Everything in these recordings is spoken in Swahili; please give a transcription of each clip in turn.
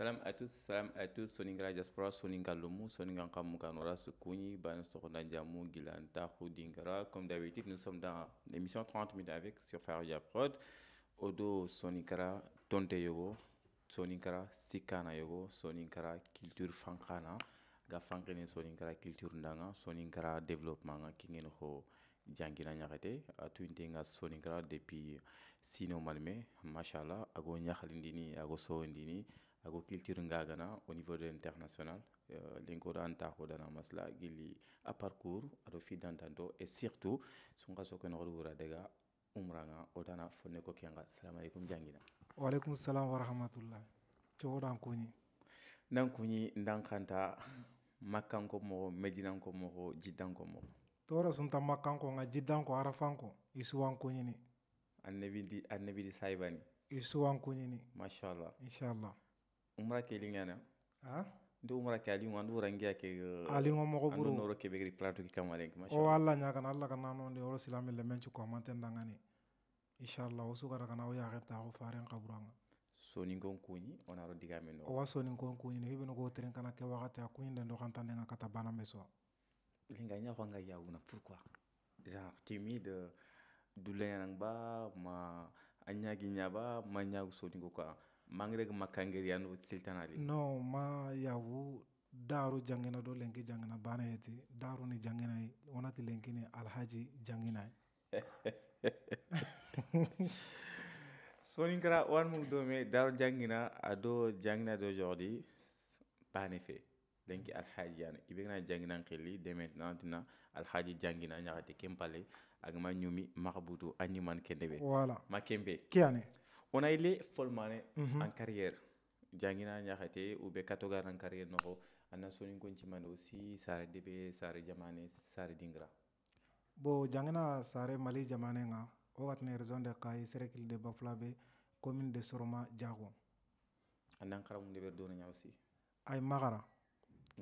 Salam à tous, salam à tous, Soningra Diaspora, Soninga Lomu, Soninga nora, Sukuni, Banosokona Diamu, Gilanta, Houdingara. Comme d'habitude, nous sommes dans l'émission 30 minutes avec sur Faria Prod. Odo soningra Tonte Yogo, Sonikara, Sikana Yogo, Sonikara, Culture Fankana, Gafankene soningra Culture Ndanga, soningra Développement, Kingen Ho. jangina ñaxete atu inte nga soningra depuis sino malme machallah ago nyakalindini, ago agoculture gana au niveau de l'international euh, linkoɗo anta hoɗana masla gilli a parcours fi fidantanto et surtout sunga sokene hoɗo wura daga umraga odana fonne ko kenga salamu alaykum jangina waaleykum salam warahmatullah cowoɗan kuñi nan kuñi ndan kanta makkanko mogo medinanko mogo jiddanko mogo toora sunta makkanko nga jiddanko arafanko i suwan kuñini annabidi annabidi saybani i suwan kuñini machallah inchallah umra kelingana a ndu umra ke aliŋo andu rangiya ke aliŋo eh, mogo buru ndu ke begri plato ki kama denk oh o nya ñakana alla kana nonde oro silami le mencu ko manten dangani inchallah wo sugara kana wo yaxen taxu faren xaburanga soningon kuñi onaro digame no owa soningon kuni ne no go tren kana ke waxate a ya kuñi den doxantandenga kata bana me soa linga ñaxonga ya pourquoi genre timide ya ba ma anya nyaba ba ma ñagu soni quoi mangreg makangeri yandu siltanari no ma yawu daru jangina do lenki jangina bana yeti daru ni jangena onati wonati lenki ni alhaji jangina soni soninkara wan mu do me daru jangina ado jangina do jordi bana fe lenki alhaji yana ibe na jangina khili de maintenant na alhaji jangina nyaati kempale ak ma ñumi mahbutu anyiman kendebe voilà ma kembe kiane on a ile folmane en carrière jangina ñaxate ube katogar en carrière noxo anna sonin koncimande aussi sare debe sare jamane sare dingra bon jangina sare mali jamane nga wo watine raison de kayi cercle de bafulabe commune de soroma diago annan xaramu deber dona ña aussi ay magara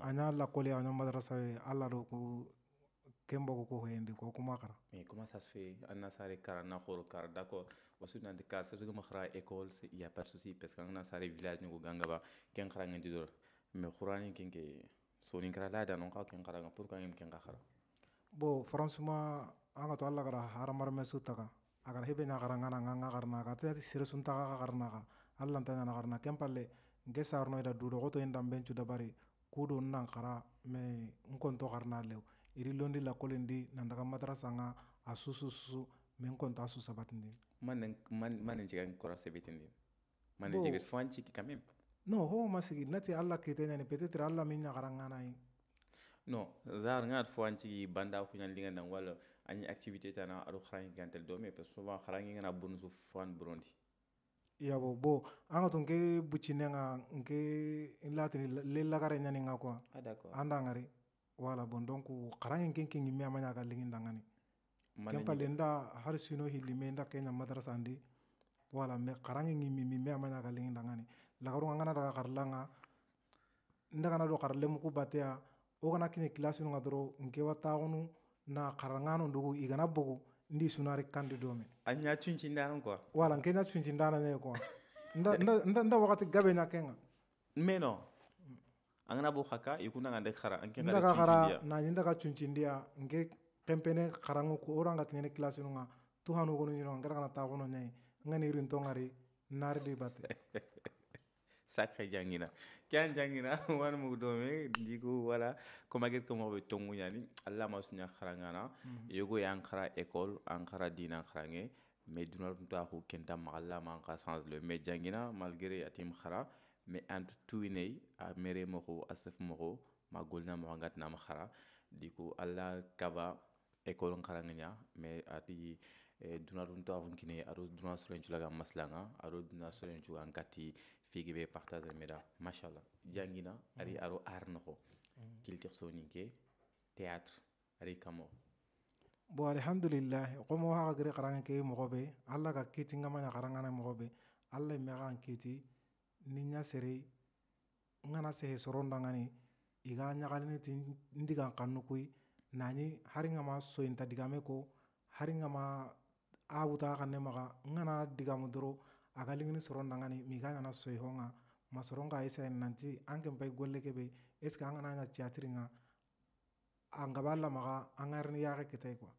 aña lakkoli aña madrasa ye alla do ko kembo ko hoyendi ko kuma xara mais comment ça se fait anna sare kara na xoro kara d'accord wasu na de kar sa jogama xara école c'est il y a pas de souci parce que anna sare village ni ko ba ken xara ngi dor mais ken ke kara la da non ka ken xara pour kan ken bo franchement anga to alla gara hara marme ka agar hebe na kara ngana nganga na ka sirusun sire ta ka na ka alla ta na na ken palle nge arno ida dudo goto indam bencu dabari kudo nan kara mais nkonto na lew irilonde lakole ndi nandaka matarasa nga asusususu me nkonta asusa bati ndi mane njika nkora sebiti ndi mane njika fo anciki quand même non ho masigi nati alla kete ñani peut être alla mi ñakara nganayi no zar ngat fo anciki banda ko kuñalinga ndan wala añi activité tana aɗo xarangi gantel do me parce que souvent xarangi ngana bonusu fan burondi ya bo bo anga tonke nke bucine nga nke latini le lagare nyani nga ko d'accord anda ngari wala bon donc xaraŋen ken ke ŋimme ama ɲaga liŋin daŋani kenpale nda har sino hilime nda kenya madrasa ndi wala me xaraŋe mi mimme ama ɲaga liŋin daŋani lagaruŋa ngana daga langa nda kana do xarilemu ku batea wo kana kine kilasinuŋa doro nkewa taxunu na xaraŋano ndugu i gana bogu ndi sunari kandi dome a ɲa cuncindana quoi wala nke ɲa ndana ne quoi nda nda nda wakati gabe ɲa kenga mais non angana bo haka ikuna ngande khara anke ngade ndaga khara na nyinda ka chunchindia nge kempene kharangu ko oranga tinene klasi nunga tuhanu gono nyino ngara kana ta gono nyai ngani rin tongari nari di bate sakha jangina kyan jangina wan mu dome digo wala ko magir ko mobe tongu yani alla masunya kharangana mm-hmm. yugo yang khara ekol, an khara dina kharange mais dunar mta kenta ma man ka sans le mais jangina malgré atim khara mais antu tuwiney a mere moko a sef moko ma golna moko ngatna ma khara diko alla kaba école nkara nganya mais ati e, duna dun to avun kine aro duna solen chula ga maslanga aro duna solen chuga ngati figi be partager meda machallah jangina mm. ari aro arno ko mm -hmm. culture théâtre ari kamo bo alhamdulillah qomo ha gre qaranga ke mogobe alla ga kiti ngama na qaranga na mogobe alla me ni n ɲɛ siri n kana sehe sorondangani iga ɲagalini ti n digan kannu kui nani haringama soyinta digame ko haringama a wuta ka ne maga n kana digamu doro aga ligini sorondangani miga ɲana soyi honga masoron ka isayin nanti an ken pai golle kebe est ce que an kana ɲa tiyatiri ŋa an gaba lamaga an ka rini yaxe kitai quoi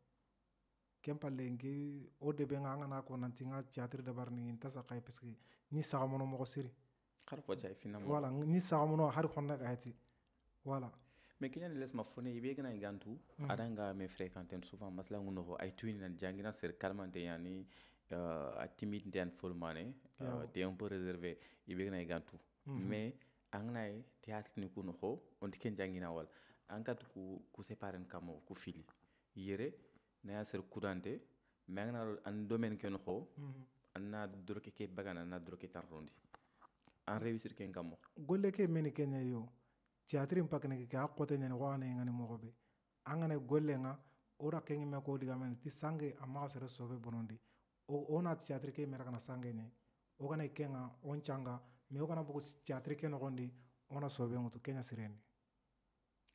ken palle nki wo debe ŋa an kana ko nanti n ka tiyatiri dabarini n tasa kaye parce que ɲi sagamono mogo siri har ko jai fina mo wala ni sa mo har ko na wala me kenya les ma fone ibe e gana ngantu e mm. aranga me fréquenter souvent masla nguno ho ay e tuin jangina ser calmante yani euh, a timide den folmane uh, te un peu réservé ibe gana ngantu mais mm-hmm. angnay théâtre ni kuno ho on tiken jangina wal ankat ku ku separen kamo ku fili yere naya ya ser courante mais angna an domaine ken ho mm-hmm. anna droke ke bagana na droke tan rondi an réussir ken kammo golle ke meni kenya yo tiatri mpakne ke a qote nyani waxane ngani moxo be a ngana golle nga wo ra kengi me ko digamene ti sange a maxa sere sobe bonondi wo na tiatri ke mera kana sange ɲe wo kana i kenga wo ncanga mais wo kana bogo tiatri ke noxondi wo na sobe ŋutu kenya sirendi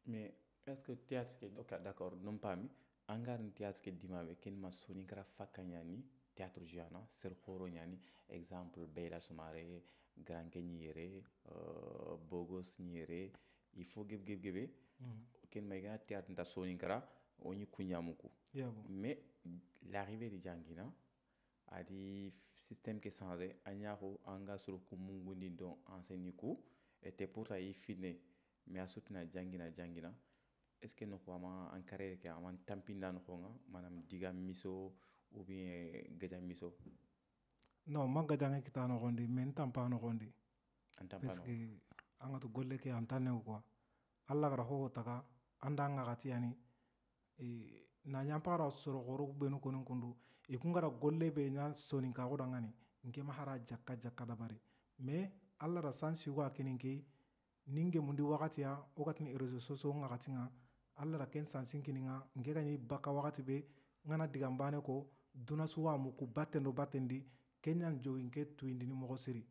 mais est ce que théâtre ke ok d'accord non pami an garin théâtre ke dimaɓe ken ma soni kara fakka ɲani théâtre juana sel xoro ñani exemple Beyla Soumaré Granke ñi yere euh, Bogos ñi yere il faut gib gib gibe mm-hmm. ken may ga théâtre nda soni kara oñi kuñamuku mais l'arrivée de Jangina adi système ke changé añaxu anga sur ku mungundi don enseigne ku était pour i fine mais a sutina jangina jangina est ce que no ko ama en carrière ke ama tampinda no xonga manam diga miso ou bien gajan miso non ma gajange kita nogondi mais ntan pa nogondi parce que an ga to golle ke an tannew quoi alla gara hoho taga an da an gagati yani e, na ɲan pagara sorogoro benu koni kundu i kun gara golle be ɲa soninkago dan gani nke ma hara jakka jakka dabari mais alla ra san sigo a kinin ke nin gemundi wagatiya wo gatini réseau soso n gagati ga alla ra ken sansin kinin ga nke ka ɲi bakka wagati be n gana digan bane ko duna suwamu ku batten do battendi ken ɲan jogin ke tuyindini mɔgɔ siri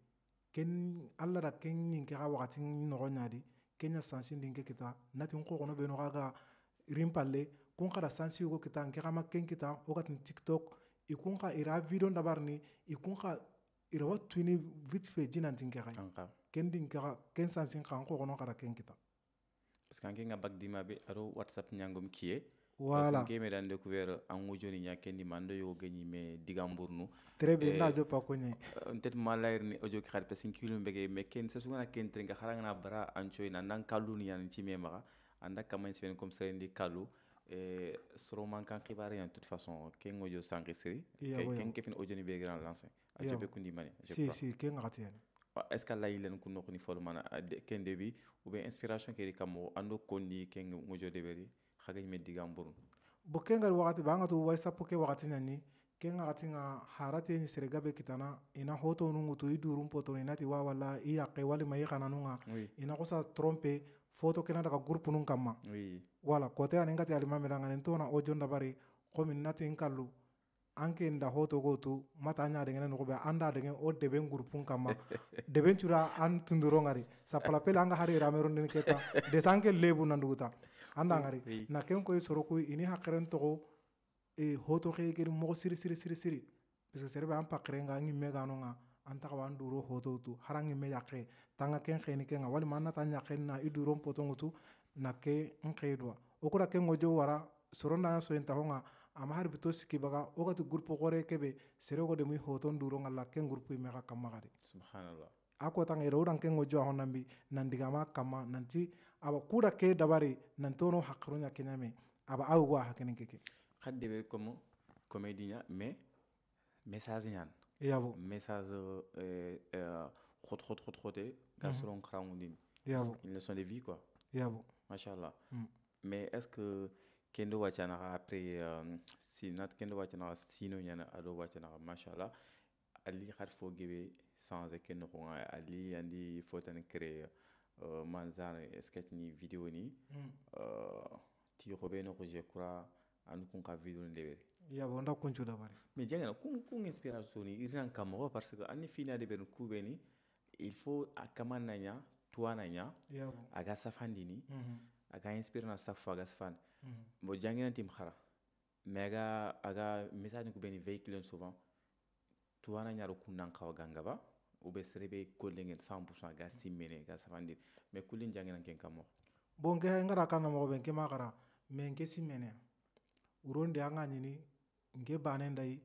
ken alla da ken ɲin ke xa waxati nɔgɔ ɲadi ken ɲa sansindin ke kita natin xoxono be noxa ga rimpalle kun xada sansi yogo kita nke xama ken kita wo gatin tiktok i e kun xa ira video ndabarini i e kun xa irawa tuyini vite fe jinantin ke xay ken din kexa ken sansin xa n xoxono xada ken kita parce que an ke nga bag dima be ado whatsapp ɲangom kiye voilà ke medan découvert angu joni ñakendi mando yo gañi me digamburnu très bien eh, na jopa kone euh, ntet ma lairni o joki xar parce que mbege me ken sa sugana ken tre nga xaranga bara anchoy na nan kalu ni yan ci me maxa anda kamay semaine comme ça ndi kalu e soro man kan xibare en toute façon ken ngojo sanki siri ken ke fin o joni be grand lancer a jope kundi mani si si ken ngati ah, est ce que layi len ku nokni fol mana ah, ken debi ou bien inspiration ke ri kamo ando konni ken ngojo deberi hakɛ jumɛn digi an bo ken gari wakati ba an ga tu waisapu ke wakati nani ken wakati nga harate ni serega be kitana ina hoto nungu tu i durun poto ina ti wawala i wali walima i nunga ina xusa trompe foto kena daga groupe nun wala kote ani ngati alimame danga nen tona o jonda bari komi nati n anke nda hoto go tu mata nya dengene no be anda dengen o debe ngurupun kama debe cura an tunduro ngari sapala pele anga hari ramero nden keta desanke lebu nanduguta andangari oui. na ken e soro koy e ini hakren togo e hoto ke mo siri siri siri siri bisa seri serebe ampa pakre nga mega gano nga anta ka wan duro harang ngi ngimme yaqe tanga ken xeni kenga walima manna tanya ñaqen na i duron potongutu na ke n xe duwa wo ken ŋo wara soro ndaya soyen nga ama harbi to sikibaga wo tu groupe xore kebe serego demu i hoton duronga la ken groupe imexa kamagari subhanallah Aku kotanga ira wo ngojo ken nambi nandigama kama nanti aba kura ke dabari hakrunya aba au wa keke khadde be comme mais message nyan e yabo message euh euh trop trop trop gasron yabo une leçon de vie quoi e yabo machallah mm. mais est-ce que kendo après euh, si nat kendo wacana sino nyana ado wacana machallah ali fo gebe sans ali andi créer manzana sketch ni video ni hmm. ti robe ko je kura anu kun ka video ni lebe ya bonda kun chuda bari me jenga kun kun inspiration ni iran kamo parce que ani fina de ben kubeni il faut akamana nya tuana nya aga safandi ni hmm. aga inspire na safa aga safan hmm. bo jangina tim khara mega aga message ku beni véhicule souvent tuana nya ro kun nan kawa gangaba u be serebe kolen ke 100% ga simmene ga safandi me kulin jangena ken kamo bon ke ngara kana mo ben ke magara me nke simmene uronde anga nyini nke banen dai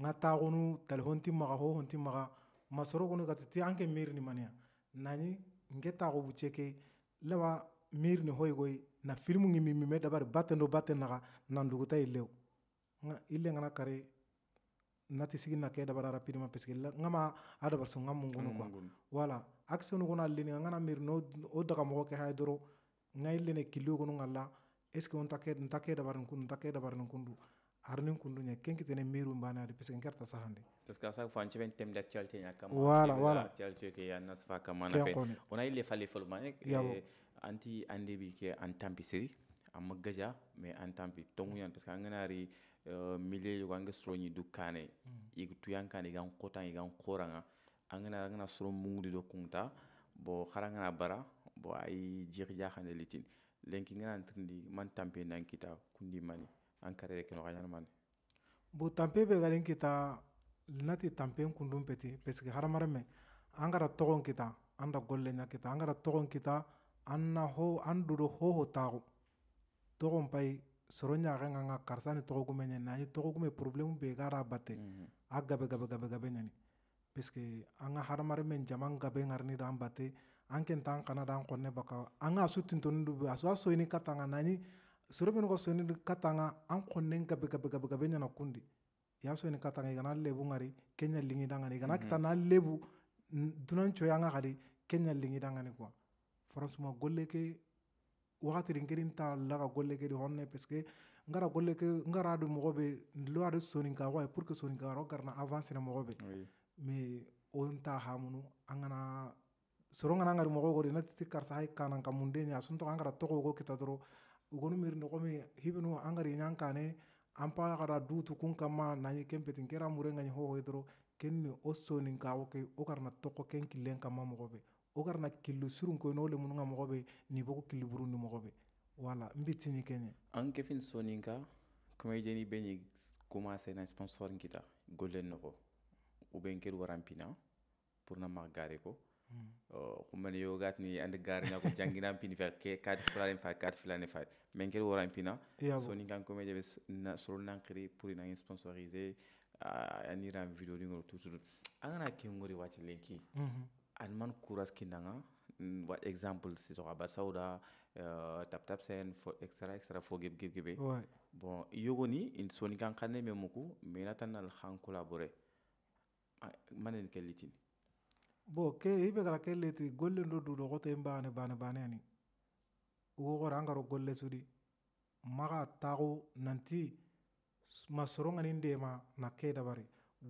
nga taxunu talihonti maxa ho honti maxa masoro kunu gati ti anke mirini maniya nani nke taxu buce ke lawa mirini hoyi goyi na filimu ngi mimime dabari baten do baten naxa nanduguta i lew nga i le ngana kari nati sigi na kee dabara rapidement parce que nga ma a dabar so nga mun gono quoi voilà action gono a lini nga na miri no o daga mogo ke hay doro nga i lene kilio gono nga la est ce que on ta kee nta kee dabar nkundu nta kee dabar nkundu arni kundu nya kenki tene miru mbana ri parce que nkarta sahande parce que ça fa en cheven thème d'actualité nya kama voilà voilà actualité ke ya nas fa kama na fe on a il fallait faut mané eh, eh, anti andebi ke antampi siri amma gaja mais antampi tongu yan parce que ngana ri uh, milele ko soro ɲi du mm. i tuyan kane kan kotan i kan koranga an gana soro mungudu do kunta bo hara ngana bara bo ayi jirja hande litin lenki ngana tindi man tampe nan kita kundi mani an karere keno ganyan mani bo tampe be galen kita nati tampe kundum peti peski haramarame angara gara togon kita anda da golle ɲa kita an togon kita an ho an dudo hoho taxu togon pai soro ɲaga ka ka karisa ni tɔgɔ kun bɛ ɲani an ye tɔgɔ kun bɛ problème bɛ k'a ra batɛ mhm. a gabe gabe gabe gabe ɲani parce que an ka hadamadamɛ jama gabe ŋarini da an batɛ an kɛn ta an kana da an kɔnɛ baka an ka su tintoni du be a so a soyini ka tanga nani soro bɛ nɔgɔ soyini ka tanga an kɔnnen gabe gabe gabe gabe ɲana kundi i y'a soyini ka tanga i kana lebu ŋari kɛɲa lingi da ŋani i kana mhm. kita na lebu dunan coya an ka kadi kɛɲa lingi da ŋani quoi franchement golle ke wakatirin kirin ta laga golle ke di honne parce que ngara golle ke ngara du mogo be lo adu sonin ka wa e pour que sonin ka ro garna avance na mogo be mais on ta hamunu angana soronga na ngari mogo gori na titi karsa hay kanan ka munde ni asunto angara togo go kita doro ugonu mir no komi hibinu angari nyankane ampa gara dutu kun kama na ni kempetin kera murenga ni ho ho doro kenni o sonin ka wo ke o garna toko ken kilen kama mogo be o kana killu surun ko n'o le minnu ka mɔgɔ bɛ nin bɔko kiliburu ni mɔgɔ bɛ wala n bitini kenya angefin soninka comedian benye commencé na sponsor ngita golden noko ubenker warampina pour na magare ko mm. kumane yo ni and gar na ko jangina pin fer ke kad 4 fa kad fulani fa menker warampina soninka comedian be na solo nan kri pour na sponsoriser anira vidéo ni ngol tutu angana ke ngori wati linki mm -hmm. anman kuras kinanga mm, wat exemple si soka bar sauda euh, tap tap sen fo extra extra fo gib gib gibe ouais. bon yogoni in soni kan kanne me muku me natan al han collaborer ah, manen ke litin bo ke ibe gara ke leti golle ndo du do goto embane bane bane ani wo gora ngaro golle sudi maga tago nanti masoronga ni ndema na ke dabari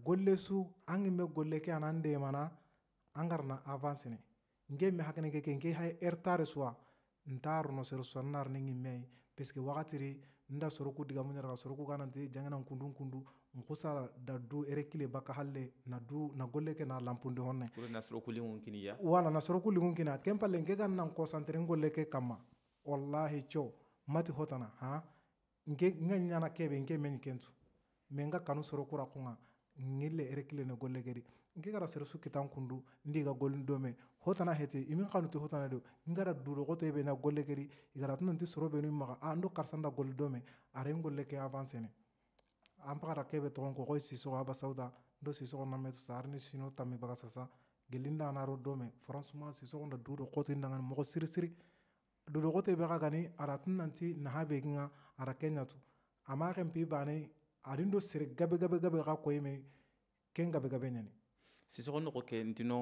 golle su angi me golle ke anan ndema na an na avance ne nge me hakene ke ke hay ertare soa ntaaro no sero soa nar ne ngime peske wakatiri nda soro diga munyara ka soro kana nti jangana kundu kundu nkusa da du ere kile baka halle na du na golle ke na lampunde honne kula na soro ku lingun ya wala na soro ku lingun kina kempa lenge kan nan ko santere ke kama wallahi cho mati hotana ha nke nga kebe nke men menga kanu soro kura ngile ere kile ne golle kedi nke gara seresu kitan kundu ndi ga golin dome hotana hete imin kanu te hotana do ngara duro goto be na golle keri igara tun nti soro be ni maga a ndo karsanda golli dome are ngolle ke avance ne an pagara kebe togon ko koy sisogo aba sauda ndo sisogo nametu sa arni sino tammi baga sasa gelinda anaro dome francement sisogo nda duro goto ndangani mogo siri siri duro goto be ga gani ara tun nanti naha be ginga ara kenyatu ama kempi bane arin do sere gabe gabe gabe ga koyme ken gabe gabe nyani sisoxoni xo ke ntino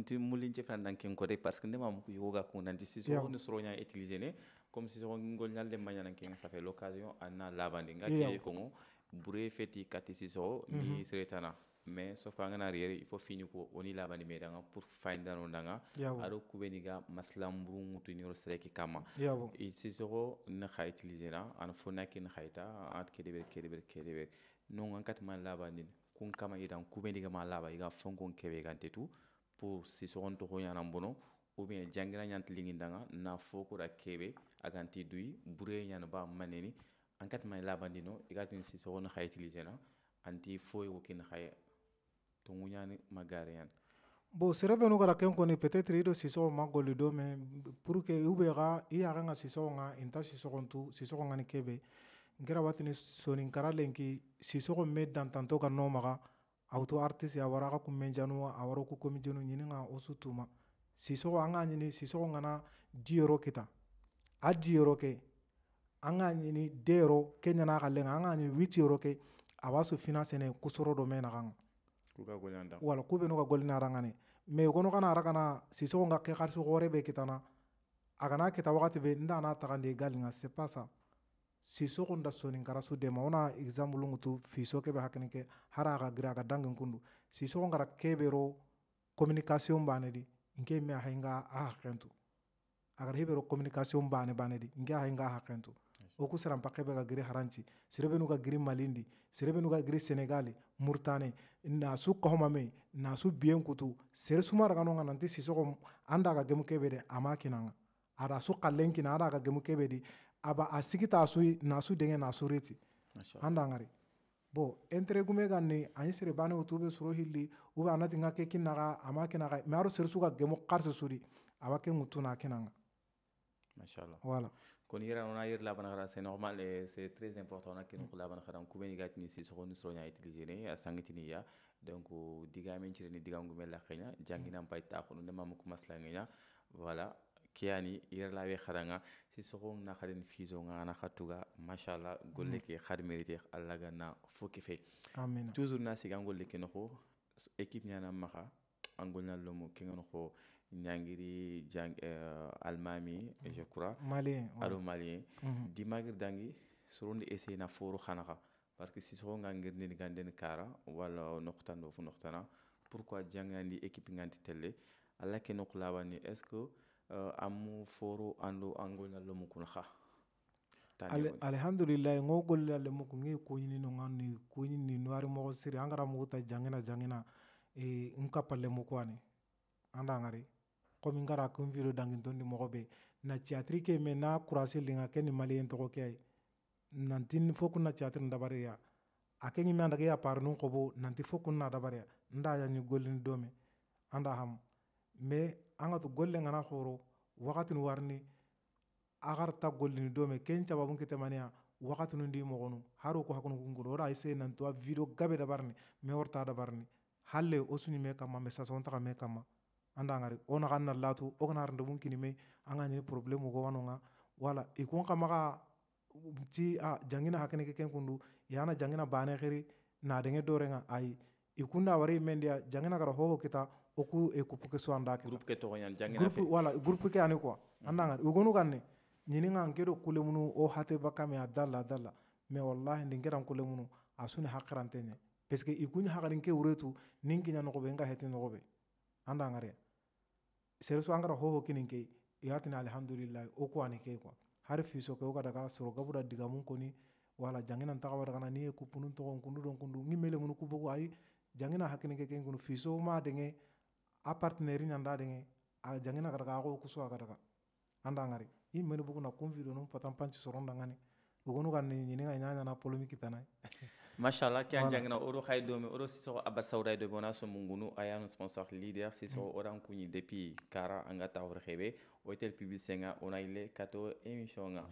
nti mulince fana dan ken kode parce que ndema muku yoga kuna nti sisoxoni soroña utiliser ne comme sisoxongol ñal lema ñanan kenga ça fait l'occasion a na labandi nga keye kongo bure feti kati sisoxo ndi mm-hmm. seretana mais sauf que angana riyere il faut fini ko woni labandi me danga pour fayindano danga aɗo kuɓeni ga masilamburu ŋutuniro kama kamma c'est na ne utilisé utiliser ana fo na ke na xayta ant kedeɓer kedeɓer kedeɓer non an katima labandin kun kama idan kube diga laba iga fonko kebe ga tetu pour si sogon to hoyana bono ou bien jangira nyanti lingi danga na foko da kebe aganti dui bure nyana ba maneni ankat may labandino igatin si sogon khaytili jena anti foy wokin khay to ngunyani magare yan bon sere benu gara ken koni peut-être ido sisogo ma goli do mais pour que ube xa i yaxe nga sisogo nga inta sisogontu sisogo ngani kebe nkera watini soninkara lenki sisogo me dantanto ka no maga awuto artiste a wara a ka kunbɛnjanu a wara ku komijanu ɲini ka o su tuma sisogo an k'a ɲini sisogo kana diyɔrɔ kita a diyɔrɔ kɛ an k'a ɲini deyɔrɔ kɛ ɲana a ka lɛn ka an k'a ɲini witiyɔrɔ kɛ a b'a so fina sɛnɛ kosɔrɔ dɔ mɛn na kan wala k'u bɛ n'u ka gɔli na aran kanɛ mɛ o kɔnɔ kana ara kana sisogo ka kɛ karisogo wɛrɛ bɛ kita na a kana kita wagati bɛ n t'a n'a taga de gali nka c'est pas ça sisoxun da soninkara su dema wona example ngutu fiso kebe hakinike hara aga gira aga dangin kundu sisoxun gara kebero communication banedi nke me axa inga a hakentu agara hebero communication bane banedi nke axa inga a hakentu o ku saranpa kebe ga giri haranci serebe nu ga giri malindi serebe nu ga giri senegali murtane na su kohomame na su biyen kutu sere sumaraganoga nanti sisoxo anda aga gemu kebe de ama kinanga ada su kallen kina ada aga gemu kebe di aba a sigi t'a su nasu dengɛ nasure ti an dangari bon entre gume ga ni ani sere bane o tube suro hilli u ba anati ngake kinaga ama kinaga me aro sere suka gemo qarse suri aba ke ngutuna kinanga machallah voilà kon yira ona yir la banara c'est normal et euh, c'est très important na kinu la banara ko beni ga tini si sokon sro nya utiliser ne asangi tini ya donc diga men ci ni diga ngume la xenya jangina mbay ta ko ne mamuko masla ngenya voilà keyani irlawe kharanga si sokong na kharen fizo nga na khatuga mashallah golle mm. ke khar merite allah ga na foke fe toujours na sigan golle ke no équipe nyana maxa a ngolna lomo ke ngano ko nyangiri jang eh, almami je crois malien ouais. alo malien mm dangi surundi essayer na foru xanaxa parce que si sokong ngir ni ganden kara wala noqtan do fu noqtana pourquoi jangandi équipe nganti telle allah ke no est-ce que Euh, amu foro ando angol na lomu kun ha alhamdulillahi ngo gollila lemu kun nge koɲini no ŋan ni koɲini ni nuwari mogo siri an gara mugu ta jangina jangina e, n kappa lemu kuwani an da ŋari komi n gara kunfiro dangintondi mogo be na tiyatiri ke me na kurasi linga ke ni maliyen togo ke ai nantin fo kun na tiyatiri dabariya a ke ɲimi andage ya parinun kobo nanti fo kun na dabariya n da ya ni gollini dome an da hamu mais angatu gollen gana khuru wakatin warni agar ta gollini dome ken cababun kitemaniya wakatinu ndi mogonu haru ko hakunu kungulu ora ise nan tuwa video gabe dabarni me da dabarni halle osuni me kama me sason me kama anda ngari ona kanna latu ogna rende bun kini me anga ni problemu go wanonga wala ikon kama ka ti a jangina hakene ke kundu yana jangina bane khiri na denge dorenga ai ikunda wari mendia ya, jangina kara hoho kita oku e kupuke so ke groupe ke to yan jangi groupe wala groupe ke ani quoi mm. anda ngar ugonu kanne nyini ngan kedo kule munu o hate bakame adalla adalla me wallahi ndingeran kule munu asuni hakrantene parce que ikuni hakarin ke uretu ninki nya nokobe nga heti nokobe anda ngare sere so angara hoho kinin ke yatina alhamdulillah oku ani ke quoi har fiso ke oka daga soro gabura diga mun koni wala jangina ntaka wara kana ni kupunu to kundu don kundu ngimele munu kubugo ai jangina hakinin ke kunu fiso ma denge a partenaire anda dadenge a jangina kada ka ko kusu kada ka anda ngari i menu buku na convido num patan panci soronda ngani ugonu kan ni ni nganya nyana polemik tanai mashallah ki anjang na oro khay domi oro si so abar sawray do bona so mungunu ayanu sponsor leader si so mm. oran kunyi depi kara anga tawr khebe hotel publicenga onaile kato emission nga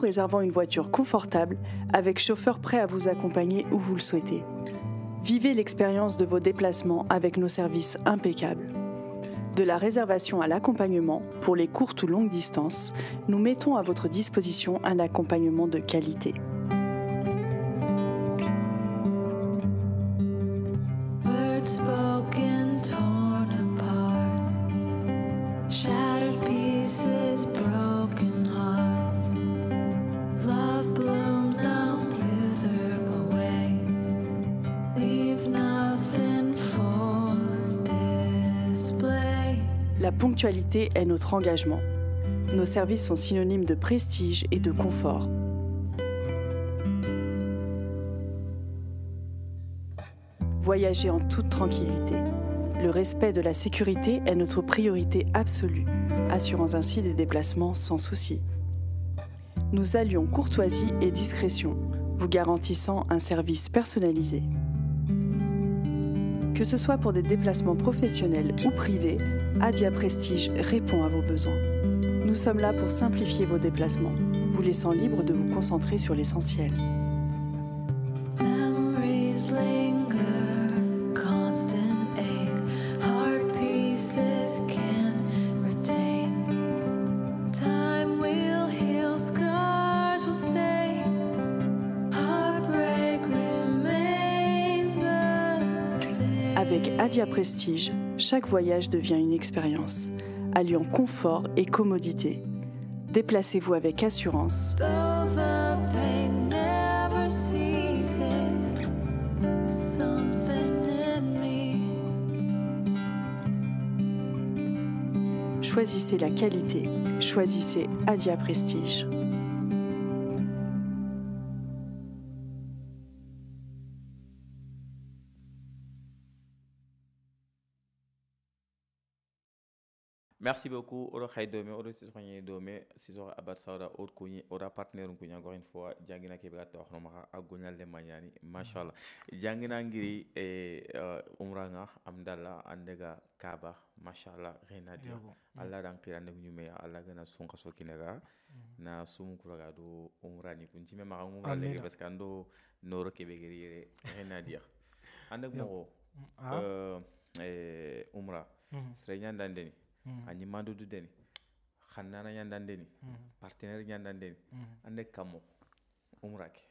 réservant une voiture confortable avec chauffeur prêt à vous accompagner où vous le souhaitez. Vivez l'expérience de vos déplacements avec nos services impeccables. De la réservation à l'accompagnement, pour les courtes ou longues distances, nous mettons à votre disposition un accompagnement de qualité. est notre engagement. Nos services sont synonymes de prestige et de confort. Voyager en toute tranquillité. Le respect de la sécurité est notre priorité absolue, assurant ainsi des déplacements sans souci. Nous allions courtoisie et discrétion, vous garantissant un service personnalisé. Que ce soit pour des déplacements professionnels ou privés, Adia Prestige répond à vos besoins. Nous sommes là pour simplifier vos déplacements, vous laissant libre de vous concentrer sur l'essentiel. chaque voyage devient une expérience, alliant confort et commodité. Déplacez-vous avec assurance. Choisissez la qualité, choisissez Adia Prestige. merci beaucoup oɗo hay dow men oɗo sisoñe dow me sisoko abad sawda oɗo kuñi oɗa partenaire kuñi encore une fois jangguina keɓe gatta hono maxa a le mañani machallah jangina ngiri e umranga am dalla andega kaba machallah rien à allah ran qirande allah gana sunqa sokinega na sumukuraga do umrani kun jime maxa le parce que an do noro keɓe geri yere rien à dire euh umra eh, umra mm-hmm. sere ñandandeni Hmm. añimandudu deni xannana ñandan deni hmm. partenaire ñandan deni hmm. ande kammo umrake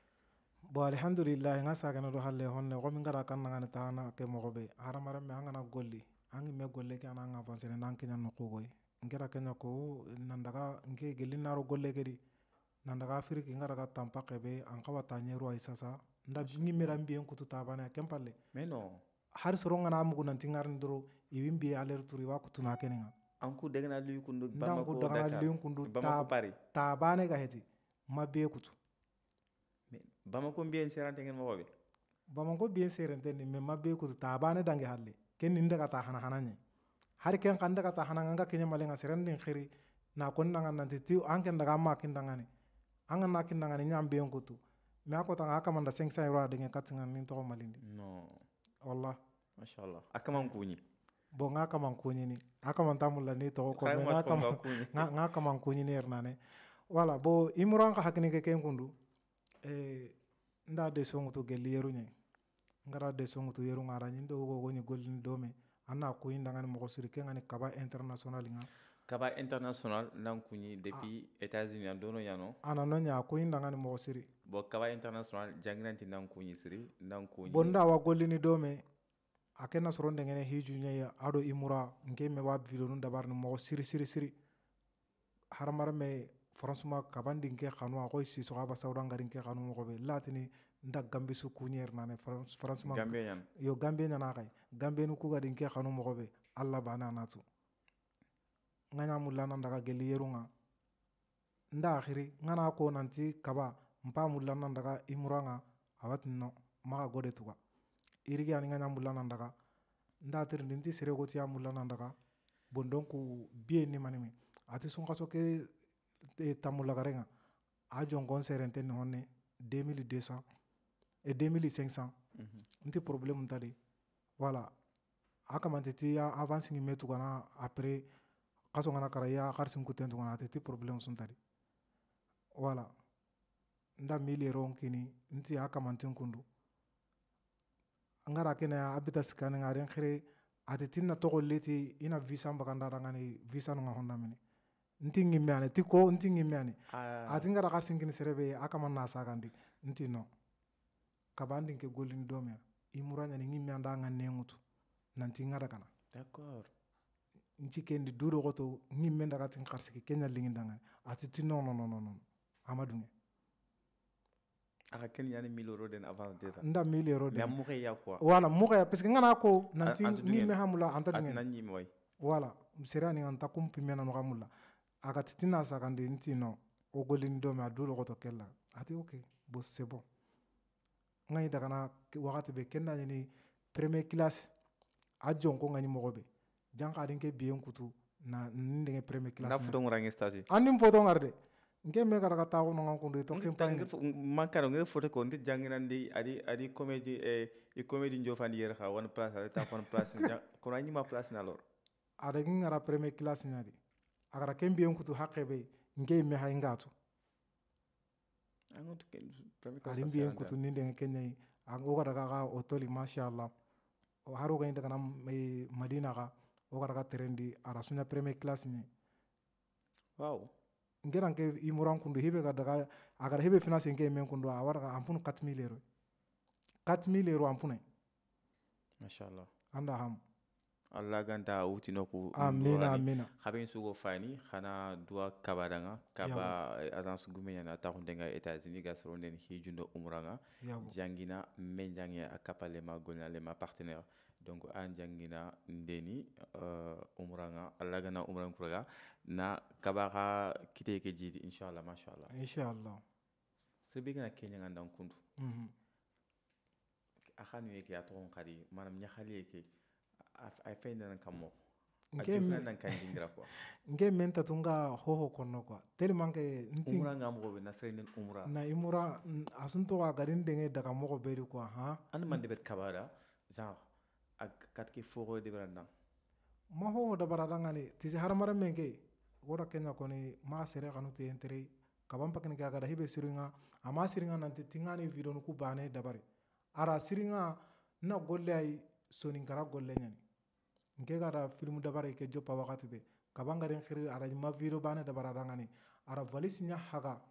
bon alhamdulillahi nga sagana do halle honne ko min kan ngana taana ke mo be haramare me angana golli angi me golle ke ananga avancene nan kenya no ko goy ngira ko nandaga nge gelli golle ke di nandaga afrique ngara ga tampa ke an kawa tanye ro ay sasa nda bingi mera mbien kutu tabana kempalle mais non har soro nanti ngarni doro iwimbi alert turi wa kutu kenenga anku dagnalui kundu bamako danku dagnalui kundu bamako pari tabane ga heti ma mabbe kutu bamako bien serante ngen mawobe bamako bien serante ni me mabbe kutu tabane dangi halle ken ni ka ta hana hana ni har ken kan ka ta hana nganga kenya malenga serande ngiri na kon nanga nante an ken daga ma kin dangane nga na kin dangane nyam bien kutu me akota nga kamanda 500 euro dange katsinga ni to malindi no wallah mashallah akamankunyi bon ŋa kama nkuɲini a kama ntamula ni togo ko i muro an ken kundu eh, nda de songutu gelli yeru ɲe ngara de songutu yeru ŋara ɲin do gogo dome an na mogo siri ke ŋani kaba international ŋa kaba international nan depuis états-unis a dono ɲano ana no ɲa mogo siri bon kaba international janginanti nan siri nan kuɲi nda wa gollini dome a kena soro ndengene hiju ɲɛye ado i mura nke me wa bilonu dabarni mogo siri siri siri haramara me faransuma kabandi nke xanu a koy siso xa basawra ngari nke xanu mogo be latini nda gambe su kuñer nane faransuma yo gambe ɲana xay gambe nu kugadi nke xanu mogo be alla bane a natu nga ɲamu lana ndaga geli yerunga nda axiri nga na ko nanti kaba npa mu lana ndaga i muranga awatin no maxa gode tuga irigi ani ŋa ɲamulla nan daga nda tirindi nti sere ko tiya mulla nan daga bon donc biye ni manimi ati sun kaso ke tamullagare ŋa a jongon serente ni honne 2200 et 2500 mhm. nti problème ta de voilà a kamante ti avant singi me tugana après kaso ŋana kara iya kar sin kuten tugana ate ti problème sun ta de voilà nda milieron kini nti a kamantin kundu ngara kene abita sikane ngare khire ati tinna leti ina visa mbakandara ngani visa no honda mini nti ngimme ani ti ko nti ngimme ani ah. ati ngara kar sinkini serebe akama na ndi nti no kabandi ke golini domya imuranya ni ngimme anda nengutu, ngutu nanti ngara kana dakor nti kendi duro goto ngimme ndaka tin karsiki kenya ndanga ati ti no no no no no akel yani 1000 euro den avance déjà nda 1000 euro den muxe ya quoi wala muxe ya parce que ngana ko nanti ni me hamula anta dungen na ni moy wala msera ni anta kum pimena no hamula aka titina sa kande nti no o golin do ma dulo ko to kella ati ok bo c'est bon ngai daga na wakati be kenda ni premier classe a jon ko ngani mogo be janka den ke bien kutu na ndenge premier classe na foto ngrangi stage andin foto ngarde nke me ya kara kata ko nongong kundu to kin pangi makaro ngi foto ko ndi janginan di adi adi komedi e i njo njofandi yer ha wan plas ade ta plas nja ko na ma plas na lor ada ngi ngara preme class nya di agara kem en kutu hakke be nge me ha ngatu angot preme premier class arimbi en kutu ninde ngi kenya ango gara ga otoli mashallah o haru ga inda kana madina ga o gara ga trendi ara sunya premier class wow ngera nke imuran kundu hibe ka daga agar hebe finance nke men kundu a warga ampun 4000 euro 4000 euro ampune mashallah anda ham allah ganta wutino ku amina amina su go fani khana dua kabadanga kaba azans na ta hunde nga etazini ga soronden hijundo umranga jangina men akapale ma a le ma partenaire donc an jangina ndeni uh, umranga allah gana umran kuraga na kaba ka kite ke jiidi inchallah machallah inchallah sere be gana ke ñagandan kuntu mm-hmm. a xanu ye ke a toxon xadi manam ñaxali ye ke a faynanan kam moxo nke men tatu nga hoho kono quoi tellement que umra nga mogo na nasre nen umra na imura asunto ga garin denge daga mogo be di quoi ha an man debet kabara genre ak kat ke fogo de branda ma hoho da barada ngani tisi harmara menke goda kenya koni maa sere kanu te entere kaban pakini ke agada hibe siringa ama siringa nante tingani video nuku bane dabari ara siringa na golle ay soninkara golle ñani nke gada film dabari ke joppa wakati be kaban garin xiri ara ma video bane dabari arangani ara valise ña haga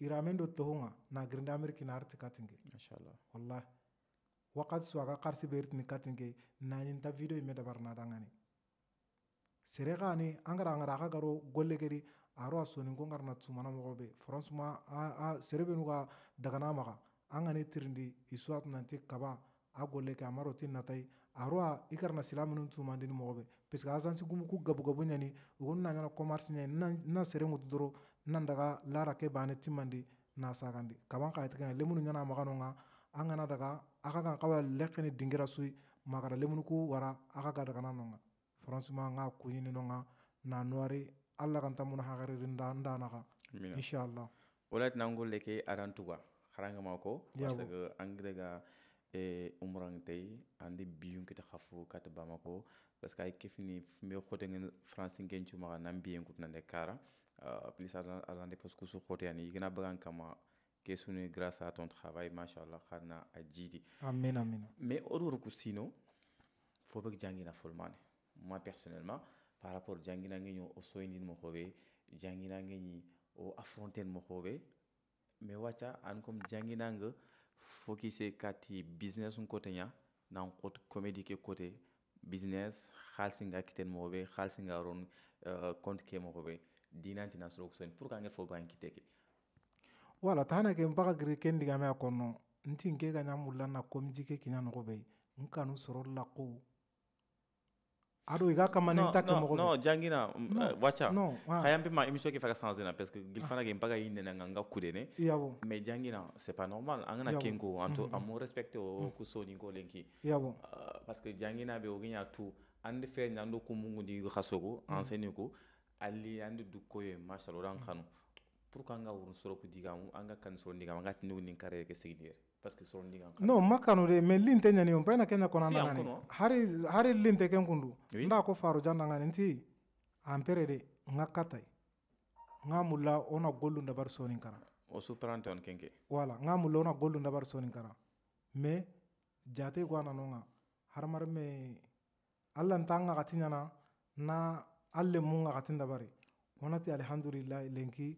iramen tohunga na girinde ameriki na arti katinge mashallah wallahi wakati su aga karsi katinge nañinta video imme dabari na serekani angara angara aka garo golle keri aro a soni ko ngarana tsumana mogo be franchement a, a sere benu ka dagana maga an ga ne tirindi i suwa tunanti kaba a golle ke a maro ti natai aro a i karana sila minu tsumandini mogo be parce que asansi gumu ku gabugabu ɲani u ko nna ɲana commerce ɲani nna sere ŋutu doro nan daga lara ke bane timandi na sagandi kaban ka yetiga lemunu ɲana maga no ga an gana daga a ka kan kawa lekini dingira sui magara lemunu ku wara a ka ga dagana no ga franchement nga kuɲini no nga na nuwari alla kanta muna hagariri nda ndanaxa inchallah wolatina ngulle ke arantuga xarangama ko parce que angrega e umrang tey andi biyun kita xafu kata bamako parce que ay kefini me xote ngeen france ngeen ci maxa nan biyen kut nande kara plus alande parce que su xote ani gëna bagan kama ke sunu grâce à ton travail machallah xana a amen amen mais odoru ku sino fo bëgg jangina fulmane moi personnellement par rapport janginangeñi o soyndinmo koɓe janginangeñi o mo koɓe mais wacha an comme nga focusé kati business un côté ña nan kot comédie ke côté business halsi nga kiten mo be halsi nga ron uh, compte ke mo be dinanti na soro kusoni pour kange fo ban kiteke wala tana ke mbaga gri kendi ga me akono nti nke ga nyamulla na komji ke kinya no be nkanu soro la ko ado iga kamane ta ke mogo non jangina uh, wacha kayampe ma émission ke faka sanzena parce que gilfana ke ah. mpaka yinene nga nga kudene yabo mais jangina c'est pas normal angana kenko anto mm-hmm. amo respecte o mm. kusoni ko lenki yabo uh, parce que jangina be oginya tu ande fe nyando kumungu ndi khasogo enseigne mm. ko ali ande dukoye mashallah ran kanu mm. pour kanga wuru soro ku digamu anga kan soro ndigamu anga tinu nin kare ke signere paske sɔrɔni kan non ma kanu mais lin tɛ ɲani o mpɛna kɛ ɲa kɔnɔ nana ni hari hari lin tɛ kɛ kun oui? nda ko faro jan nanga nti ampere de nga katai nga mulla ona gollu dabar soni kara o superante on kenke wala nga mulla ona gollu dabar soni kara mais jate ko ana nonga harmar me alla ntanga katinya na na alle munga katinda bari onati alhamdulillah lenki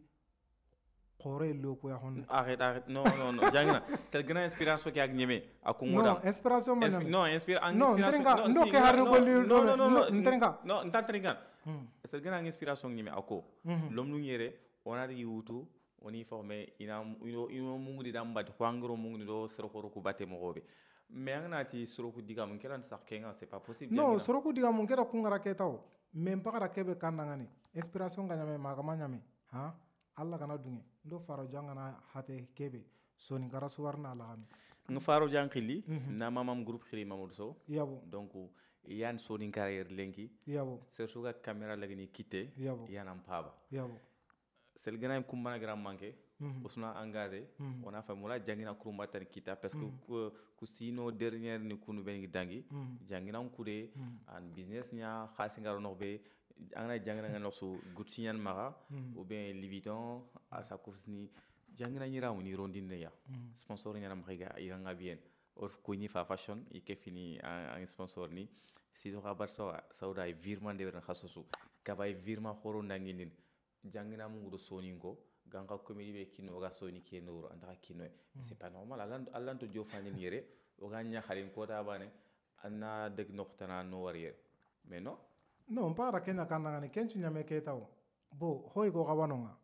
xore lo ko yaxon arrête arrête non non non jangna c'est grand inspiration ki ak ñeme ak ngoda non inspiration man Inspi non inspire an non inspiration non ke harno ko li non non non ntrenga non ntrenga hmm. c'est grand inspiration ñeme ako lom lu ñere on a di wutu on y formé ina ino ino mungu di dambat xwangro mungu do sero xoro ku batte mo gobe mais an nati soroku diga mun kelan sax kenga c'est pas possible non soroku diga mun kera kungara ketaw même pakara kebe kanangani inspiration ga ñame ma ga ma ñame ha alla kana dunge ndo faro jangana hate kebe soni kara na la ami nga faro jankili mm na mamam groupe khiri mamadou so yabo donc yan soni kara yer lenki yabo surtout ka camera gni kite yabo am paba yabo sel gana kum mana gram manke mhm. usna engagé mhm. on a fait jangina kurumba tan kita parce que mhm. ku sino dernière ni kunu bengi dangi jangina on kure an business nya khasinga no be angana jangana nga noxo gutsinyan maga hmm. ou bien liviton a sa kufni jangana ni ramu ni rondine ya hmm. sponsor nyana maga iranga bien or kuni fa fashion ike fini ang sponsor ni sizo bar sa sauda ay e virman de ran khasusu kaba ay e virma khoro nanginin jangana mu do soningo ganga komedi be kino ga soni ke noro anda kino e. hmm. c'est pas normal allan to jofani ni re o ganya khalin kota bane anna deg noxtana no wariye mais non non mpagara ke na kan nagani ken cu ɲamɛ ketaw bo hoi ko xawa nonga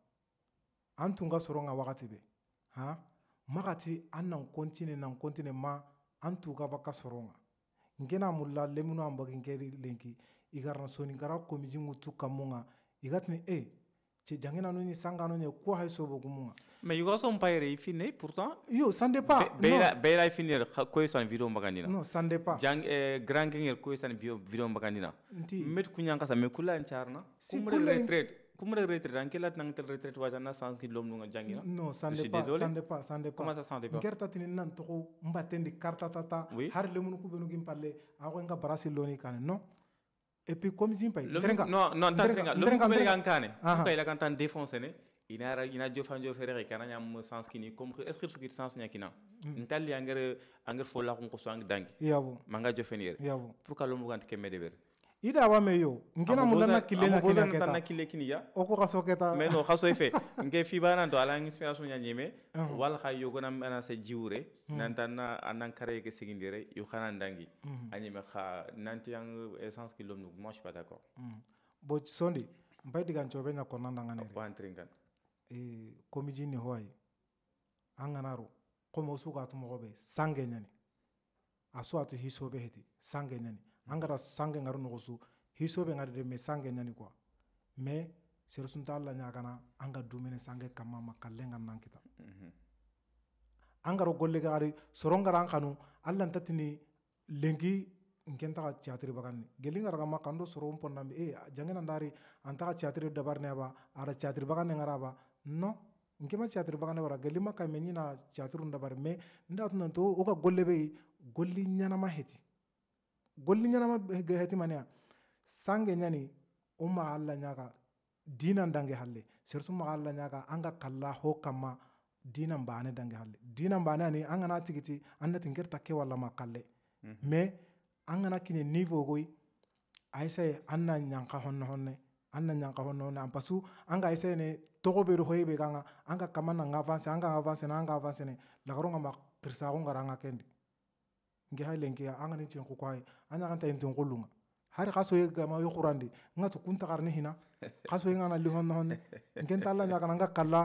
an tun ka soronga wakati be ha magati an nan kontine nan kontine ma an tu ka bakka soronga nkena mulla leminu an bagin keri lenki i garana soninkara komijinŋu tu kammunga i gatini e eh, cɛ na nuni sangano ye ko hay sobo gumunga mais yuga son pa yɛrɛ i fine pourtant yo ça dépend bɛɛ la i fine yɛrɛ ko ye san vidéo magani na non ça jang eh, grand king yɛrɛ ko ye san vidéo vidéo magani na met kunya kasa mais kula en charna si kula retraite kumre retraite an kela tan tel retraite wa jana sans ki lom nga jangira non ça sandepa, ça dépend ça dépend comment ça ça dépend tin nan to mbatendi karta tata har le mun ku benu gim parler a ko nga brasi loni kan non et puis comme le Ndrenga non non tant Ndrenga Ndrenga Il Nkane. Ndrenga ila kanta ah, ah. il a il a jofan kana sens ni comme est-ce que qui sens mm. ntal ya ngere la ko sang yabo manga jofenir yabo pour gant ida wa meyo ngena na kile na kile keta ya? na kile oko kaso keta meno kaso efe nge fiba to ala inspiration nya nyeme uh-huh. wal khayo gona mena se jiure uh-huh. nantana anan kare ke sigindire yu khana ndangi uh-huh. anyeme kha nanti yang essence kilom nuk moi je pas d'accord bo sondi mbay digan chobe nya kona ndangane wa antringan e komiji ni ko anganaro su ka to mo be sange nyani asu atu hisobe heti sange nyani an gara sange ngari nogo su hiso be ngari de me sange ɲani kuwa mais seresunta la ɲagana an ga dumene sange kanma ma kallen ga nan kita an gara golle gari soron gara an kanu alla nta tini lenki nken taga tiyatiri bagani gelin gara gama kando soro n ponnambe e eh, jangena ndari an taga tiyatiri dabarne ba ara tiyatiri bagane ngara ba non nkema tiyatiri bagane bara gelin ma kame ɲina tiyatiru ndabari mais nda tunanto wo ka golle be golli ɲanama heti golli nyana ma gehati mania sange nyani umma alla nyaka dina ndange halle sirsu ma alla nyaka anga kalla ho kama dina mbane ndange halle dina mbane ani anga na tikiti anda tinger takke wala ma kalle mhm. me anga na kine nivo goi aise anna nyanka honne honne anna nyanka honne honne ampasu anga aise ne togo beru hoye be kanga anga kamana nga avance anga avance na anga avance ne lagaronga ma kirsa ngaranga kendi nge ha lenke an ga ne cin ko kwai an ga ta yintin kullunga kaso ye gama yo qurandi nga to kunta garne hina kaso ye ngana lihon non ngen talla nya kana nga kala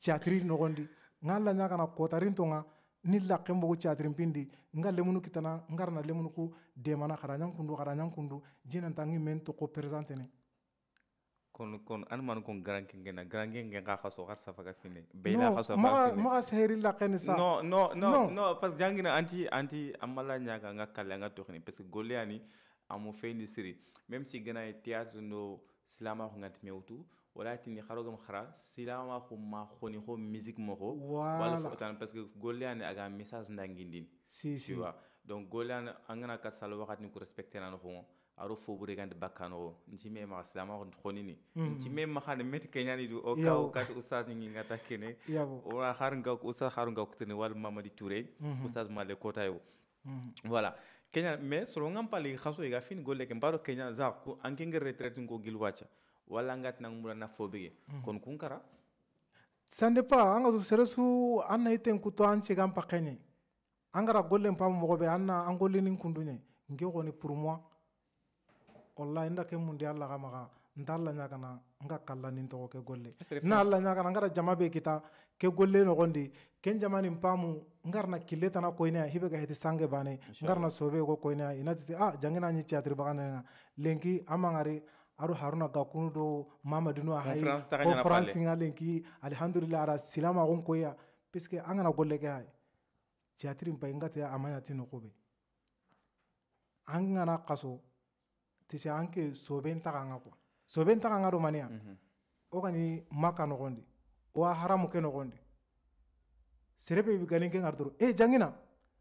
chatri no gondi ngalla nya kana kotarin to nga ni lakke mbogo catrin pindi nga lemunu kitana ngarna lemunu ku demana xara ñankundu xara ñankundu jinantangi men toko présentene kon kon an man kon grand king na grand king nga khaso har safa ka fini be na khaso ba fini ma ma sahiri la qani sa no no no no parce jangina anti anti amala nya ga nga kala nga tokni parce que goliani amu feni siri même si gna théâtre no silama nga tmi outou wala tini kharoga mo khara silama khu ma khoni kho musique mo kho wala fotan parce que goliani aga message ndangindin si si donc goliani angana ka salo wakati ko respecter na no aro fobure gande bakkanoxo ntime maxa silamaxo xonini mhm. ntime maxane meti keñani du o ka o kati oustage ni ngata kene ona xar ngak oustage xaru ngakutene wal mamadi touré oustage male mhm. kotayo voilà mhm. keña mais sorongam pali xaso iga fini golleke mbaro keña genre ku ankenge retraite ngo gil wacca wala ngatinang mura na fobege kon kun kara ça sande pas anga su seresu anna iten kuto an cegam pakene angara gollen pam moxoɓe anna an gollinin kundune nke xoni pour moi o la n ke mun di alla ka maga alla ɲagana n kalla nin tɔgɔ ke golle na alla ɲagana n jama be kita ke golle nogondi ken jama nin paamu n karana kille tana koyineya hibe ka heti sange bane n karana sobe ko koyineya inatiti a ah, jangina ɲi ciyatiri baganenga lenki a mangari haruna gakunu do mamadinu a hayi konferansinga lenki alhamdulillah ara silamagun koyiya piske an kana golle ke haye ciyatiri n payi n kataya a an kana kaso tɛ se an ke sobe n taga an ka kuwa sobe n taga an ka dɔ maniya mhm. o kani ma ka nɔgɔn de o a haramu kɛ nɔgɔn de serebe bi gani ke ŋar doro e jangina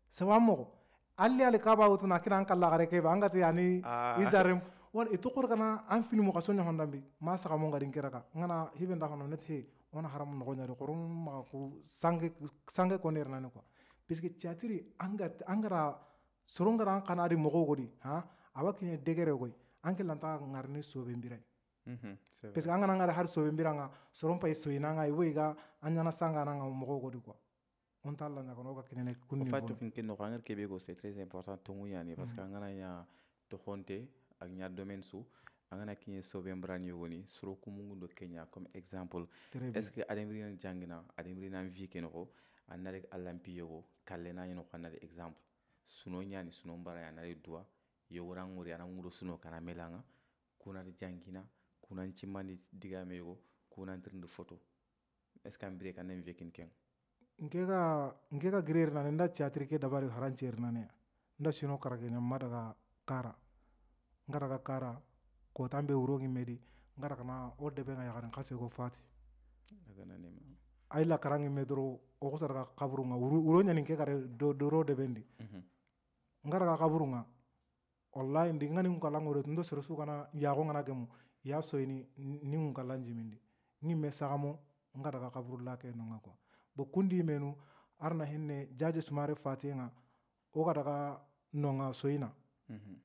saba mɔgɔ ali ali kaba o tuna kira an ka lagare ke ba an ka te ani ah. izarem wala e tokor kana an fini mɔgɔ so ɲɔgɔn dambe ma saga mɔ ŋarin kɛra ka ŋana hibe nda kɔnɔ ne te ona haramu nɔgɔn ɲari kɔrɔ ma ko sange sange kɔnɛ yɛrɛ ne kuwa parce que tiatiri an ka an kɛra soron kɛra an kana di mɔgɔw ko de han awa kine degere koy anke lanta ngarne sobe mbirai mm-hmm. parce que an kana har sobe mbira nga soron pa e soyi nga iwe ga an sanga nga mogo ko di on talla na kono ka kine ne kunni fa to kinke no nganger kebe ko c'est très important to ngunya ne mm-hmm. parce que an kana ya to honte ak nya domaine su an kana kinye sobe mbra ni woni soro kumungu do kenya comme exemple est ce que ademri jangina ademri na vie kene ko anare alampiyo ko kallena ni no kanare exemple suno nyani suno mbara ya nare dua yogo na ana nguro suno kana melanga kuna jangina kunan chimani diga mego kuna ntirndu foto est ce que ambire kana mvekin ken nkeka nkeka girer nane nda chatri ke dabari harancher nda suno karage daga kara ngaraga kara ko tambe urongi medi ngaraga na o debe nga yagaran fati daga nane ma ay la karangi medro o ko saraga ke kare do do ro debendi mhm. ngaraga kaburu nga wallahi ndi nga ni nkala ngoro tundo soro su kana ya go ngana kemo ya so ini ni nkala njimindi ni me sagamo nga daga kaburu la ke no ngako bo kundi menu arna hinne jaje sumare fatinga o ga daga no nga so ina mm